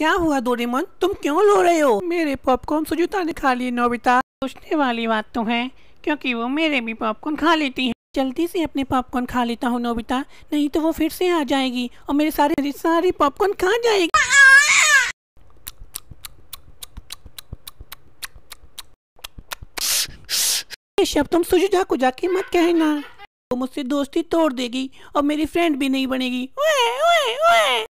क्या हुआ डोरेमोन तुम क्यों रो रहे हो मेरे पॉपकॉर्न सुजुता ने खा लिए नोबिता सोचने वाली बात तो है क्योंकि वो मेरे भी पॉपकॉर्न खा लेती है जल्दी से अपने पॉपकॉर्न खा लेता हूँ नोबिता नहीं तो वो फिर से आ जाएगी और मेरे सारे मेरे सारे पॉपकॉर्न खा जाएगी शब तुम सुजुता को जाके मत कहना वो तो मुझसे दोस्ती तोड़ देगी और मेरी फ्रेंड भी नहीं बनेगी ओए, ओए, ओए।